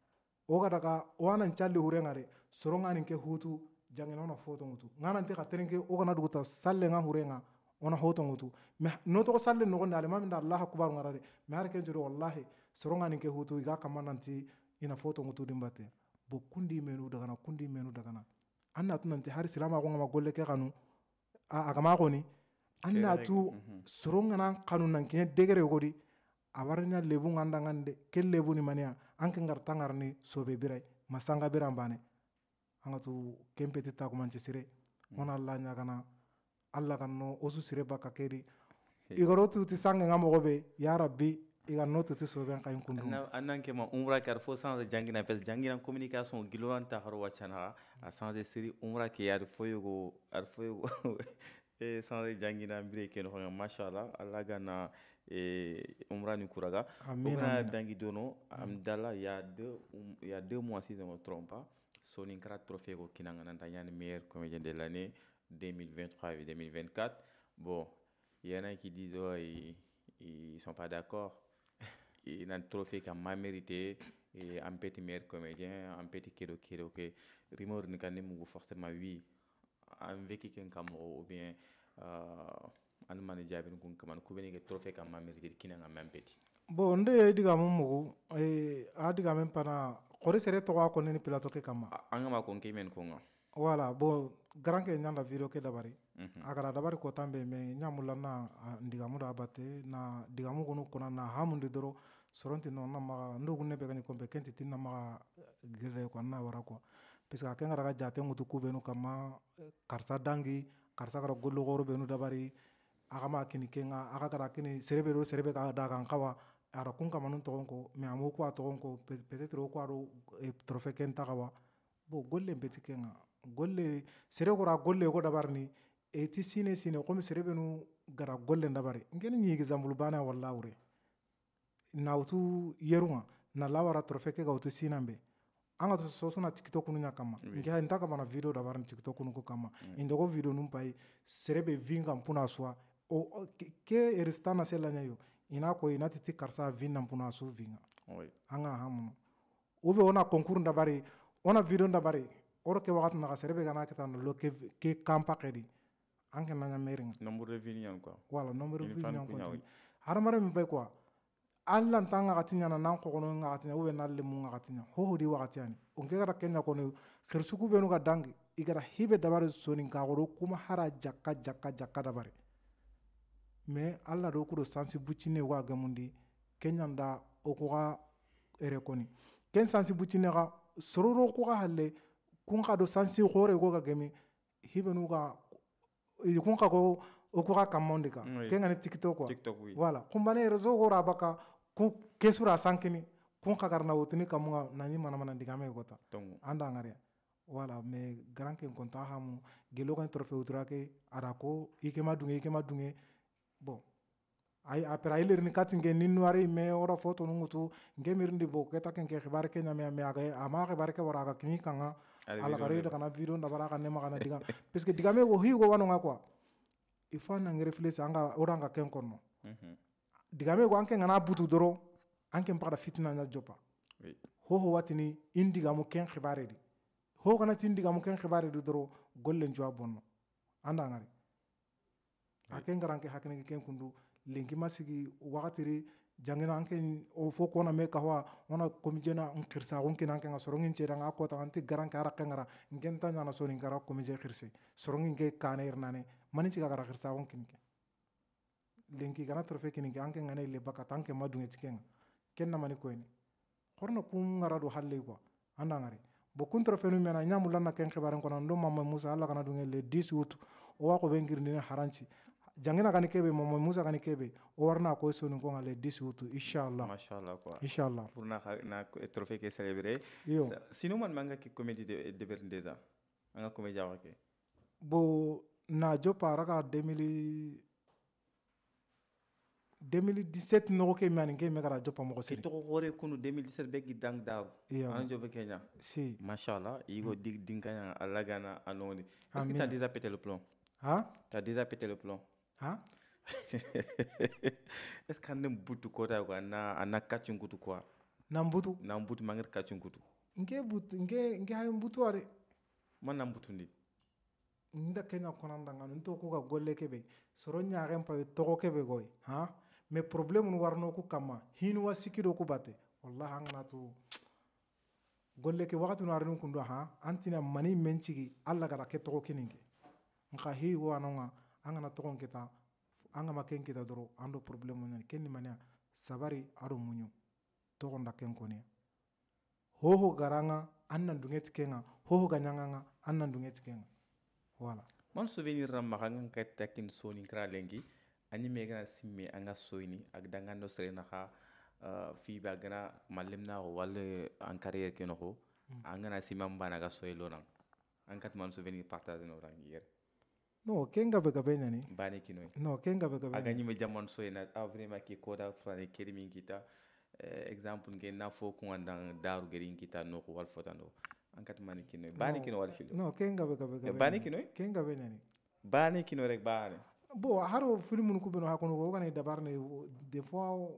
o ga daga o anan challi hure ngare soro ngani ke hutu jangena ona foto ngutu ngana nte ka terenke o kana duguta salle nga hure nga ona hoto ngutu me no to salle no gonda ale maminda allah akbar ngara de me har ke juro wallahi soro ngani ke hutu ga kamananti ina foto ngutudin bate bo kundi menu dagana kundi menu dagana anna tu nanti hari silama ko ngama golle ke kanu a agama ko ni anna tu mhm. soronga nan kanu nan kinya degere ko di awarnya lebu ngandangan de ke lebu ni mania anke ngar tangar ni sobe birai masanga biram bane anga tu kempeti ta ko manche sire mm. ona alla nya kana alla kanno osu sire baka keri igoro tu ti sange ngamo ko be ya rabbi i ga no tuti soben kayin kundu an nan ke ma umra kar fo sans jangina pes jangina communication giloran ta har wacana a sans siri umra ke yar fo yugo ar fo yugo e sans jangina bire ke no masha Allah Allah ga na e umra ni kuraga amina dangi dono mm. am dala ya deux um, ya deux mois si je me trompe pas sonin kara trophée ko kinanga nan tanyani meilleur comédien de l'année 2023 et 2024 bon il y en a qui disent oh, ils, ils sont pas d'accord il a un trophée qu'il m'a mérité et un petit meilleur comédien un petit kero kero que rumeur ne kan mu forcément oui un vécu qu'un camero ou bien an mane jaabi kun kaman ku bene ke trophée kam ma mérité kina nga mam petit bon nde diga mum mugu e a diga men pana kore sere to ko ne pilato ke kama anga ma kon ke men ko nga bon grand ke nyanda video ke dabari mhm. agara dabari ko tambe me nyamula na ndiga mu na diga kunu kona na hamundi doro sɔrɔ tɛ na maga n'o kun ne bɛ ka nin kɔnpɛ na maga gɛrɛ kuwa n'a wara kuwa parce que a kɛn ka jate ŋutu ko bɛnu kama karisa dangi karisa kara gologoro bɛnu dabari a ma kini kenga a ka kara kini serebe do serebe ka da kan kawa ara kun kama nun tɔgɔn kɔ mɛ a ko a tɔgɔn kɔ ko a do e, trofɛ kɛn ta ka wa golle bɛ ti kenga golle sere kɔrɔ a golle ko dabari e ti sine sine komi sere bɛnu gara golle dabari nkeni ɲigi zambulu bana wala wure nautu yerunga na lawara trofeke ga utu sinambe anga to soso na tiktok kunu nya kama oui. nge nta kama na video da barni tiktok kunu ko kama oui. indogo video num pai serebe vinga mpuna swa o, o ke, ke eristana sela nya yo ina ko ina titi karsa vinna mpuna su vinga oui. anga hamu ube ona concours nda bari ona video nda bari oro ke wakati na serebe gana ke tan lo ke ke kampa kedi anke na nya meringa nombre de vinga quoi voilà nombre de vinga ko haramare mbai quoi alla nta ngagati ñana nan kogono ngagati ube nan lemu ngagati hohodi wakati onke gara kenya kono kirsuku benu ga dangi i gara hibe dabari sonin kagoro kuma hara jakka jakka jakka dabari me alla do kudo sansi buccine wa gemundi kenyan da ere koni ken sansi buccine ga sororo kuga halle kun ka do sansi gore go ga gemi hibe ga kun ka go o kuga kammondi ka ken gani tiktok wa wala kumbane rezo gora baka kesura sankini kun kagarna wotini kamunga nani mana digame gota anda ngaria wala me gran ke konta gelo kan trofe utra arako ikema dunge ikema dunge bon ay apera ay lerni katinge ninnuari me ora foto nungutu nge mirndi bo keta ken ke khibar ke nyame ame aga ama khibar ke wara kini kanga ala gari da kana video nda bara kana magana diga parce que digame go hi go wanonga kwa ifana ngere flesi anga ora ken kono mm -hmm. digame ko anke ngana butu doro anke mpaka fitna na jopa oui. ho watini gamu ken di ho kana tin gamu ken di doro gollen jwa bonno anda ngari oui. ake ngaranke hakene ken kundu linki masigi wakatiri jangina anke o foko na me wa ona komijena nkirsa gonke nanke nga sorongin cera nga kota anti garan ara kengara ngenta nyana sonin kara komije khirse sorongin ke kane irnane mani cika gara khirsa gonke nke lenki gana trofe kini ke anke ngane le baka tanke madunge tikenga ken namani koyni horno kun ngara do halle ko anda ngare bo kun trofe nu mena nyamu lana ken khibaren kono ndo mamma musa alla kana dunge le 10 août o wa ko bengir ni haranci jangena kani kebe mamma musa kani kebe o warna ko so nun ko ngale 10 août inshallah mashallah quoi inshallah pour na na trofe ke célébrer sinu man manga ki comédie de de berneza anga comédie awake bo na jo paraka 2000 2017 nogo ke mani ke me kara jopa mogo siri kitogo gore kunu 2017 be gi dang daw yeah. an jobe kenya si mashallah igo mm. dig din kanya alla gana anoni est-ce que tu as déjà pété le plomb ha tu as déjà pété le plomb ha est-ce que ande mbutu kota kwa na ana kachu ngutu kwa na mbutu na mbutu mangir kachu ngutu nge butu nge nge hay mbutu are mana mbutu ndi nda kenya konanda ngano ntoko ka golle kebe soro nyaare mpayo togo kebe goy ha me problem nu warno ku kama hin wa sikido ku bate wallahi an na to golle ke waqtu nu arinu kundo ha antina mani menchi gi alla gara ke to kinin ninge nka hi no nga an to ngi kita an ma ken kita doro an do problème nani ken ni mania sabari ado muñu togon da ken ho ho garanga an nan kenga ho ganyanganga an na dunget kenga wala mon souvenir ram maganga ka tekin soni kra lengi An yi kana simi an ka so ɲini a dangan dɔ sɛgɛn naga fiba gana malimna wali an kari kɛnɛko an kana sima bana ka so ilona an ka sofini pata yɛrɛ No, kenga bɛ gabe nani? Bani kino. No, kenga bɛ gabe. Aga me jaman so ina avre ah, ma ki koda frane keri min kita. Eh, example nge na fo kun andan daru gerin kita no ko wal fota no. An kat mani kino. Bani kino wal fil. No, kenga bɛ gabe gabe. Bani kino? Kenga bɛ nani? Bani kino rek bani bon haro filmu ku beno hakono ko kan dabar ne des fois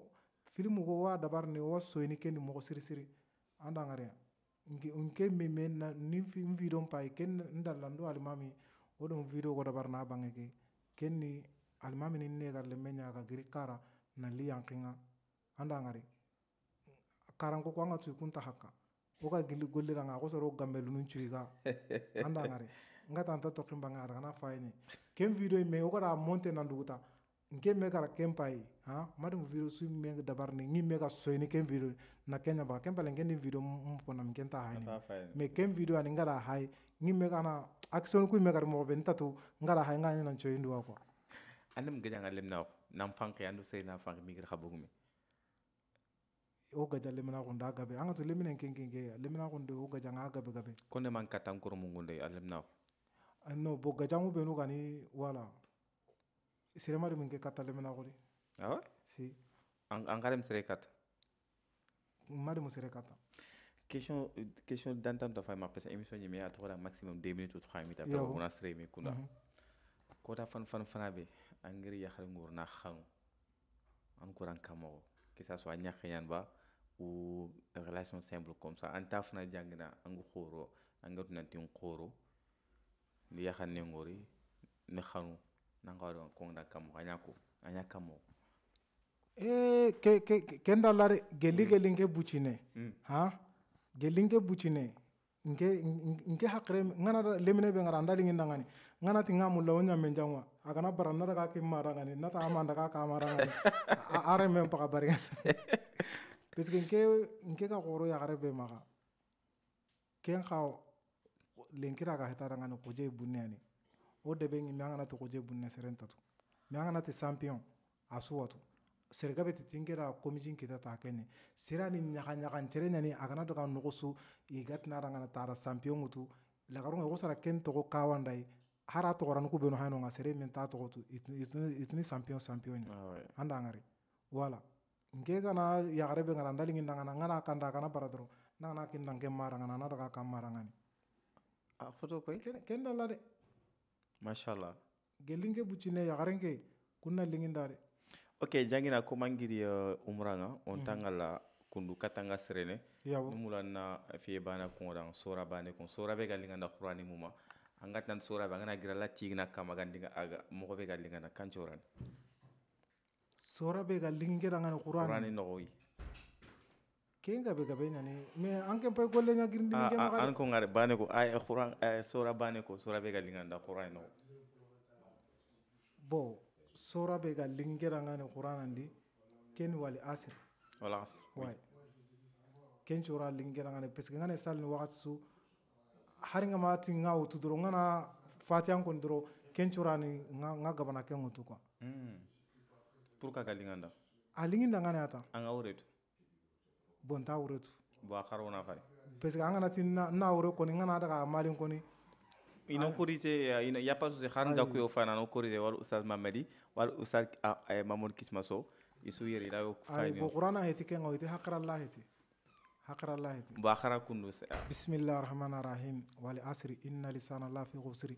filmu ko wa dabar ne wa so ni ken mo siri siri anda ngare nke unke me men na ni film video pa ken lando ndalando alimami odon video ko dabar na bangeke ken ni al mami ni ne gar le menya ga gri kara na li yankinga anda ngare karan ko kwanga anga tu kunta hakka oka gili golliranga ko soro gambelu nun cuiga anda ngare ngata anta tokin bangara na fayni kem video me o kara monte na nduguta nkem me kara kem pai ha madum video su me dabar ne ngi me ka so ni kem video na kenya ba kem palen ken video mo ko na mken ta hai me kem video ani ngara hai ngi me kana action ku me kara mo ben tatu ngara hai ngani na choi ndu ko andam gaja ngalem na nam fanke andu sei na fanke mi kara bugme o gaja lemina ko nda gabe anga to lemina ken lemina ko ndo o gaja nga gabe gabe konde man katam ko mo alem na non, bon, Gadjamou gani voilà. C'est vraiment le même que Catalemanaori. Ah ouais Si. Angarem mari Madame Serekat. Question, question d'entente de femme après émission, il y a trois maximum 2 minutes ou 3 minutes après on a serré mes coups. Quand fan fan fanabe, angri yahar ngur na khanu. Encore kamo. Que ça soit nyakhyan ba ou relation simple comme ça. Antaf na jangna angu khoro, angatu na tion khoro. ndi khane ngori ne khanu kongda kamo ku anya kamu e ke ke ke ndalare geli geli ke buchine mm. ha geli nge buchine nge nke hakre ngana lemine be ngara ndali nginda ngani ngana tinga mulla wonya menjangwa akana barana ka ki mara ngani nata amanda ka kamara ngani are mem paka bari parce que ke nke ka goro ya gare be maga ken khao lenkira ka hetara ngano kuje bunne ani ya o debe ngi mianga na to koje bunne ya serenta tu mianga na te champion asu tu serga bete tingera komijin kita ta kene sira ni nyaka nyaka nchere nyani agana igat nukusu ranga na tara champion tu ngo sara ken to ko kawandai hara to ranuku beno hano nga sere men ta to tu itni champion champion ah, anda ngari wala nke kana yagarebe ngara ndalingi ndangana ngana kanda kana paradro nana kin kemara ngana nada ka kamarangani a ah, photo koy ken dala la de mashallah gelinge bucine ke kunna lingin de ok jangina mangiri uh, eh, umranga on tangala kundu katanga serene numulanna fi bana ran sora bane kun sora be galinga na qur'ani muma angat nan sora be ngana gira na kama gandinga aga ko be ga na kancoran sora be galinga linginge qur'ani qur'ani no ken gabe gabe ɲani me anke ken pay golle ɲa girindi ke ma an ko ngare bane ko ay quran ay sura bane ko sura be galinga linganda quran no bo sura be galinga ranga ne quran andi ken wali asir wala asir way ken sura lingera ngane peske ngane sal ni waqt su har nga mati nga wutu doro ngana fatia ko doro ken sura ni nga gabana ken wutu ko hmm pour ka galinga linganda a linganda ngane ata Anga awret bon t'a woro tu bon a karaw na fay parce que an kana ti na woro kɔni n kana daga mali kɔni ino korije ina yapasuze xaran gakuyo fana no korije wal ustad mamadi wal ustad mamoud kismaso isu yeri la yo fayni bo qur'ana heti ken ngoyti haqra allah heti haqra allah heti ba khara kunu bismillahir rahmanir rahim wal asri inna lisana allah fi khusri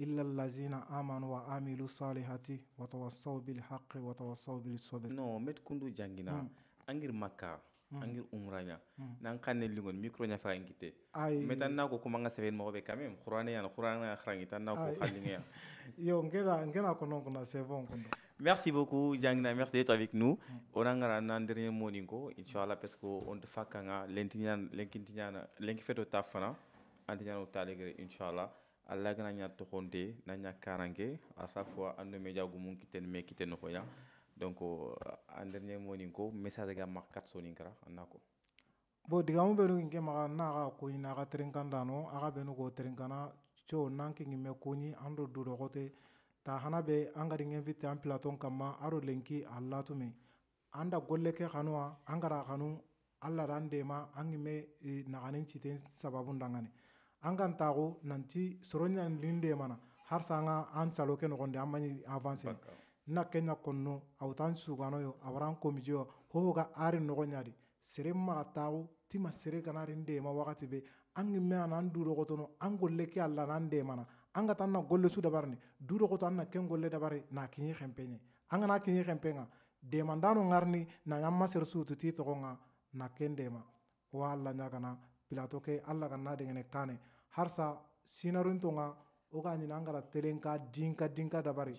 إلا الذين آمنوا وعملوا الصالحات وتوصوا بالحق وتوصوا بالصبر. نو مت كندو جانجنا أنجر مكة angir umranya nan kanne lingon micro nya fa ngite metan na ko kuma nga seven mo be kamem qur'ane ya qur'ane ya khrangi na ko khalinga yo ngela ngela ko non ko na ko Merci beaucoup, Jangna. Merci d'être avec nous. Mm. On a un dernier mot, Ninko. Inch'Allah, parce qu'on te fait l'intignan, l'intignan, l'intignan, tafana, l'intignan au talégre, Inch'Allah. Allah gana nya tokonde, na nya karange, à chaque fois, un de mes jagoumoun qui donc euh, en dernier mot nin ko message ga max kat sonin kara anna ko bo digamu benu kinke maxa naxa kuɲi naxa terinkandano axa benu ko terinkana co nan kingimme kuɲi an do dudoxote ta hana be an gadi ŋenfite an pilaton kanma aro lenki a latume an anda golle ke xanuwa an gada xanu an lada an dema an gimme naxanin citen sababun dangani an gan taxu nanti soronya demana mana an ga an calo ke gonde amani maɲi avancene na kenya konno awtan sugano yo awaran komije yo hohoga ari nogonyadi sere maga tagu tima sere kanari ndema wakati be angi me ana an durogotono an golle ke alla na an demana an ga tan na golle su dabarni durogoto an na ken golle dabari na kiɲi xempeɲe an gana kiɲi xempenga demandano ŋarini na ɲan masere sutu ti togonga na ken dema wa alla ɲagana pilato ke alla ga na dengene kane harsa sinarintonga o ka ɲini an kana telen ka din ka din ka dabari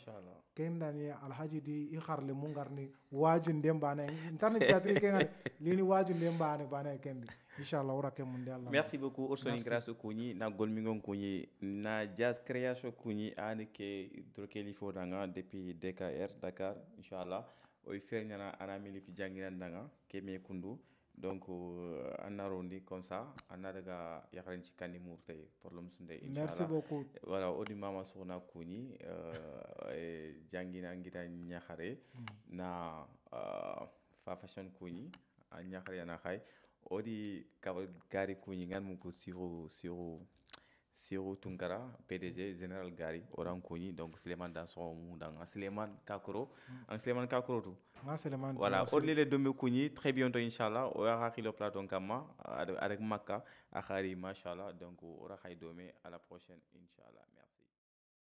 ken dani alhaji di i harle mun garni wajun den bana ntani chatri ken lini wajun den bana bana ken di inshallah ora ken de alla merci beaucoup orso grâce kuñi na golmingon kuñi na jazz création kuñi ani ke drokeli fo danga depuis DKR Dakar inshallah o fernyana ana mili fi jangiran danga ke me kundu donc an euh, arrondi comme ça an daga yakaren ci kandi murte problème sunde inshallah merci beaucoup voilà odi mama soxna kuni euh jangina ngita nyaxare na uh, fa fashion kuni a nyaxare yana xay odi kawal gari kuni ngan mu ko siro siro Siro tungara PDG, Général Gari, Oran Kouni, donc Suleiman dans son monde, ah, Suleiman Kakoro, en ah, Suleiman Kakoro tout. Ah, voilà, au les de Dombe Kouni, très bientôt, Inch'Allah, on aura le plateau Kama, avec Maka, Akhari, machallah, donc on aura Domé à la prochaine, Inch'Allah.